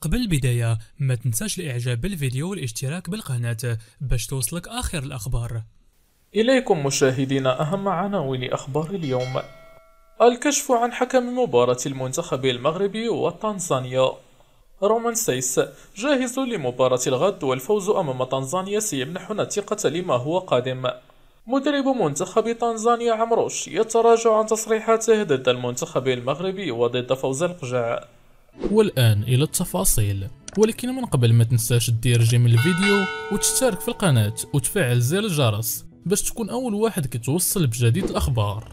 قبل البداية ما تنساش الاعجاب بالفيديو والاشتراك بالقناة باش توصلك اخر الاخبار اليكم مشاهدينا اهم عناوين اخبار اليوم الكشف عن حكم مباراة المنتخب المغربي وتنزانيا رومان سيس جاهز لمباراة الغد والفوز أمام تنزانيا سيمنحنا الثقة لما هو قادم مدرب منتخب تنزانيا عمروش يتراجع عن تصريحاته ضد المنتخب المغربي وضد فوز القجاع والآن إلى التفاصيل ولكن من قبل ما تنساش دير جيم الفيديو وتشترك في القناة وتفعل زر الجرس باش تكون أول واحد كتوصل بجديد الأخبار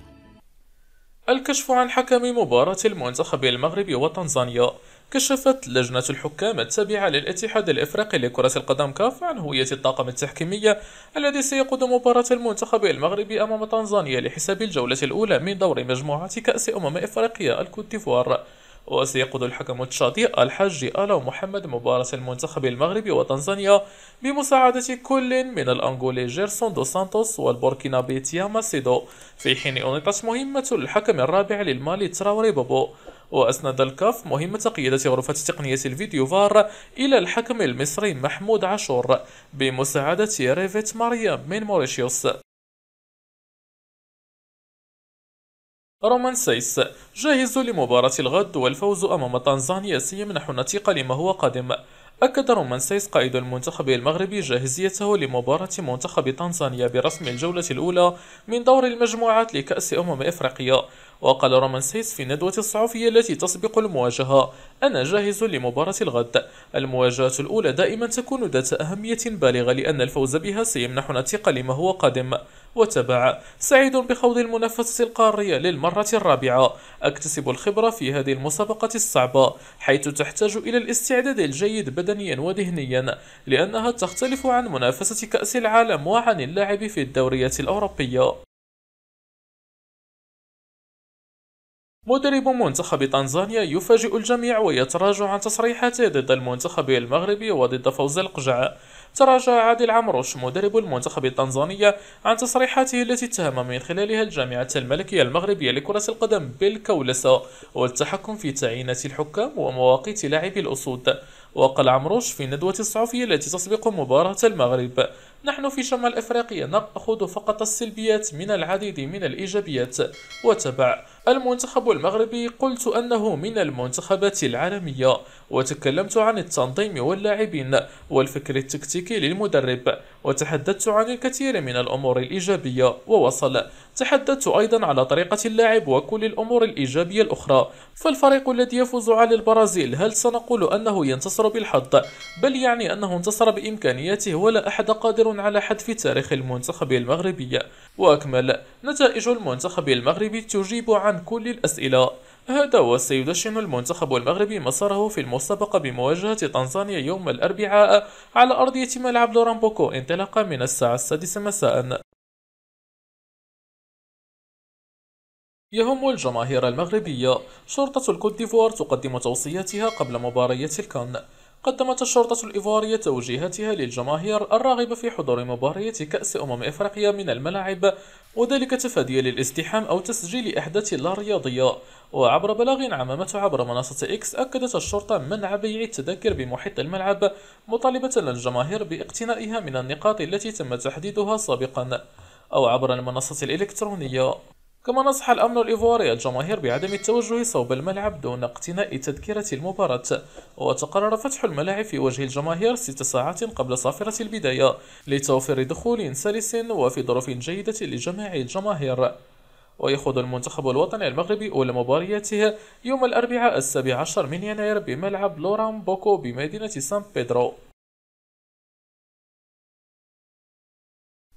الكشف عن حكم مباراة المنتخب المغربي وتنزانيا كشفت لجنة الحكام التابعة للاتحاد الإفريقي لكرة القدم كاف عن هوية الطاقم التحكيمية الذي سيقود مباراة المنتخب المغربي أمام تنزانيا لحساب الجولة الأولى من دور مجموعة كأس أمم إفريقيا الكوت ديفوار وسيقود الحكم التشادي الحاج آلا محمد مباراة المنتخب المغربي وتنزانيا بمساعدة كل من الأنغولي جيرسون دو سانتوس والبوركينابي تياما سيدو في حين أنطت مهمة الحكم الرابع للمالي تراوري بوبو وأسند الكاف مهمة قياده غرفة تقنية الفيديو فار إلى الحكم المصري محمود عاشور بمساعدة ريفيت مريم من موريشيوس رومانسيس جاهز لمباراة الغد والفوز أمام تنزانيا سيمنح النتيقة لما هو قادم أكد رومانسيس قائد المنتخب المغربي جاهزيته لمباراة منتخب تنزانيا برسم الجولة الأولى من دور المجموعات لكأس أمم إفريقيا وقال سيس في الندوة الصحفية التي تسبق المواجهة أنا جاهز لمباراة الغد المواجهة الأولى دائما تكون ذات أهمية بالغة لأن الفوز بها سيمنحنا الثقة لما هو قادم وتبع سعيد بخوض المنافسة القارية للمرة الرابعة أكتسب الخبرة في هذه المسابقة الصعبة حيث تحتاج إلى الاستعداد الجيد بدنيا وذهنيا لأنها تختلف عن منافسة كأس العالم وعن اللعب في الدوريات الأوروبية مدرب منتخب تنزانيا يفاجئ الجميع ويتراجع عن تصريحاته ضد المنتخب المغربي وضد فوز القجع تراجع عادل عمروش مدرب المنتخب التنزاني عن تصريحاته التي اتهم من خلالها الجامعة الملكية المغربية لكرة القدم بالكولسة والتحكم في تعيينات الحكام ومواقيت لاعبي الأسود وقال عمروش في الندوة الصحفية التي تسبق مباراة المغرب نحن في شمال أفريقيا نأخذ فقط السلبيات من العديد من الإيجابيات وتبع المنتخب المغربي قلت أنه من المنتخبات العالمية وتكلمت عن التنظيم واللاعبين والفكر التكتيكي للمدرب وتحدثت عن الكثير من الأمور الإيجابية ووصل تحدثت أيضا على طريقة اللاعب وكل الأمور الإيجابية الأخرى فالفريق الذي يفوز على البرازيل هل سنقول أنه ينتصر بالحظ بل يعني أنه انتصر بإمكانياته ولا أحد قادر على حذف تاريخ المنتخب المغربي وأكمل نتائج المنتخب المغربي تجيب عن عن كل الأسئلة هذا وسيدشن المنتخب المغربي مساره في المسابقة بمواجهة تنزانيا يوم الأربعاء على أرضية ملعب دورامبوكو انطلاقا من الساعة السادسة مساء يهم الجماهير المغربية شرطة الكوت ديفوار تقدم توصياتها قبل مباريات الكان قدمت الشرطة الإيفوارية توجيهاتها للجماهير الراغبة في حضور مباريات كأس أمم إفريقيا من الملاعب وذلك تفاديا للازدحام أو تسجيل أحداث لا رياضية وعبر بلاغ عممته عبر منصة إكس أكدت الشرطة منع بيع التذاكر بمحيط الملعب مطالبة الجماهير باقتنائها من النقاط التي تم تحديدها سابقا أو عبر المنصة الإلكترونية كما نصح الأمن الإيفواري الجماهير بعدم التوجه صوب الملعب دون اقتناء تذكرة المباراة وتقرر فتح الملاعب في وجه الجماهير ست ساعات قبل صافرة البداية لتوفير دخول سلس وفي ظروف جيدة لجميع الجماهير ويخوض المنتخب الوطني المغربي أولى مبارياته يوم الأربعاء السابع عشر من يناير بملعب لوران بوكو بمدينة سان بيدرو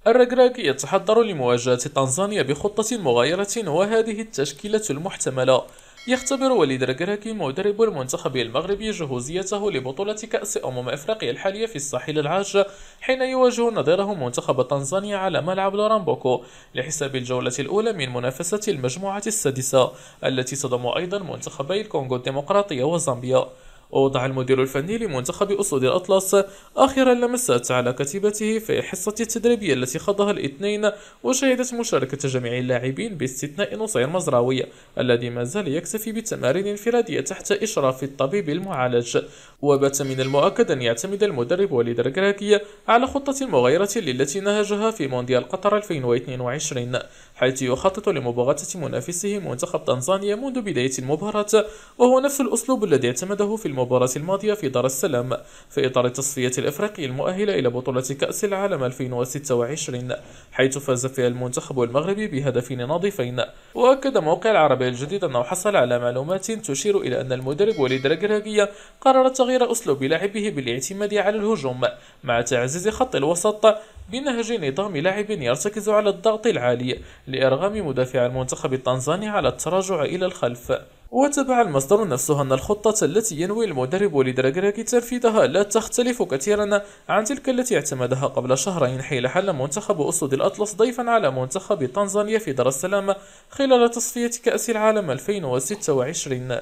الركراك يتحضر لمواجهة تنزانيا بخطة مغايرة وهذه التشكيلة المحتملة يختبر وليد ركراكي مدرب المنتخب المغربي جهوزيته لبطولة كأس أمم أفريقيا الحالية في الساحل العاج حين يواجه نظيره منتخب تنزانيا على ملعب لورامبوكو لحساب الجولة الأولى من منافسة المجموعة السادسة التي تضم أيضا منتخبي الكونغو الديمقراطية وزامبيا ووضع المدير الفني لمنتخب أسود الأطلس آخر اللمسات على كتيبته في الحصة التدريبية التي خاضها الاثنين وشهدت مشاركة جميع اللاعبين باستثناء نصير مزراوي الذي ما زال يكتفي بالتمارين الانفرادية تحت إشراف الطبيب المعالج وبات من المؤكد أن يعتمد المدرب وليد ركراكي على خطة مغايرة للتي نهجها في مونديال قطر 2022 حيث يخطط لمباغتة منافسه منتخب تنزانيا منذ بداية المباراة وهو نفس الأسلوب الذي اعتمده في المباراة الماضية في دار السلام في إطار التصفية الإفريقية المؤهلة إلى بطولة كأس العالم 2026 حيث فاز فيها المنتخب المغربي بهدفين نظيفين وأكد موقع العربية الجديد أنه حصل على معلومات تشير إلى أن المدرب وليد الكراكية قرر تغيير أسلوب لعبه بالاعتماد على الهجوم مع تعزيز خط الوسط بنهج نظام لاعب يرتكز على الضغط العالي لإرغام مدافع المنتخب التنزاني على التراجع إلى الخلف وتبع المصدر نفسه أن الخطة التي ينوي المدرب لدراجراكي تنفيذها لا تختلف كثيرا عن تلك التي اعتمدها قبل شهرين حين حل منتخب أسود الأطلس ضيفا على منتخب تنزانيا في دار السلام خلال تصفية كأس العالم 2026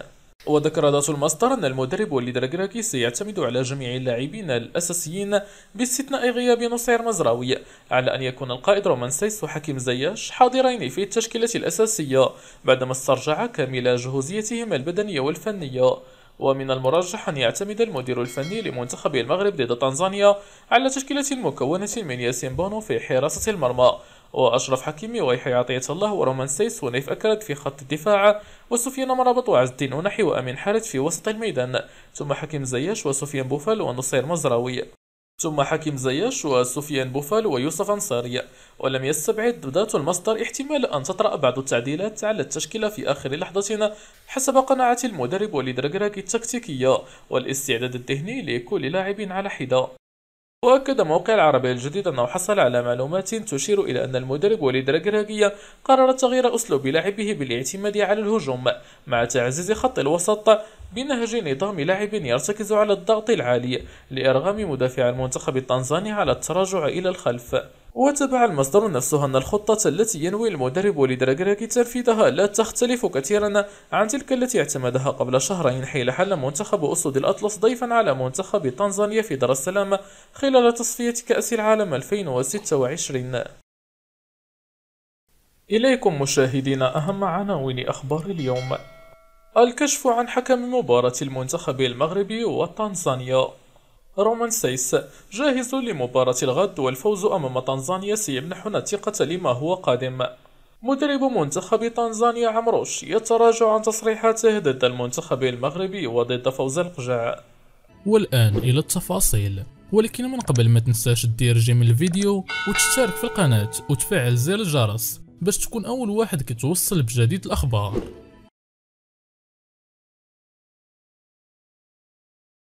وذكر داس الماستر أن المدرب وليد الكراكي سيعتمد على جميع اللاعبين الأساسيين باستثناء غياب نصير مزراوي على أن يكون القائد رومان سيس وحكيم زياش حاضرين في التشكيلة الأساسية بعدما استرجع كامل جهوزيتهم البدنية والفنية ومن المرجح أن يعتمد المدير الفني لمنتخب المغرب ضد تنزانيا على تشكيلة مكونة من ياسين بونو في حراسة المرمى وأشرف حكيمي ويحيى عطية الله ورومان سيس ونيف أكرد في خط الدفاع وسفيان مرابط وعز الدين أنحي وأمين حارث في وسط الميدان ثم حكيم زياش وسفيان بوفال ونصير مزراوي ثم حكيم زياش وسفيان بوفال ويوسف أنصاري ولم يستبعد ذات المصدر احتمال أن تطرأ بعض التعديلات على التشكيلة في آخر لحظة حسب قناعة المدرب وليد التكتيكية والاستعداد الذهني لكل لاعب على حدة وأكد موقع العربية الجديد أنه حصل على معلومات تشير إلى أن المدرب وليد ركراكية قرر تغيير أسلوب لعبه بالاعتماد على الهجوم مع تعزيز خط الوسط بنهج نظام لاعب يرتكز على الضغط العالي لإرغام مدافع المنتخب التنزاني على التراجع إلى الخلف وتبع المصدر نفسه أن الخطة التي ينوي المدرب لدراجراكي تنفيذها لا تختلف كثيرا عن تلك التي اعتمدها قبل شهرين حين حل منتخب أسود الأطلس ضيفا على منتخب تنزانيا في دار السلام خلال تصفية كأس العالم 2026 إليكم مشاهدينا أهم عناوين أخبار اليوم الكشف عن حكم مباراة المنتخب المغربي وتنزانيا رومان سيس جاهز لمباراة الغد والفوز أمام تنزانيا سيمنحنا الثقة لما هو قادم مدرب منتخب تنزانيا عمروش يتراجع عن تصريحاته ضد المنتخب المغربي وضد فوز القجع والآن إلى التفاصيل ولكن من قبل ما تنساش دير جيم الفيديو وتشترك في القناة وتفعل زر الجرس باش تكون أول واحد كتوصل بجديد الأخبار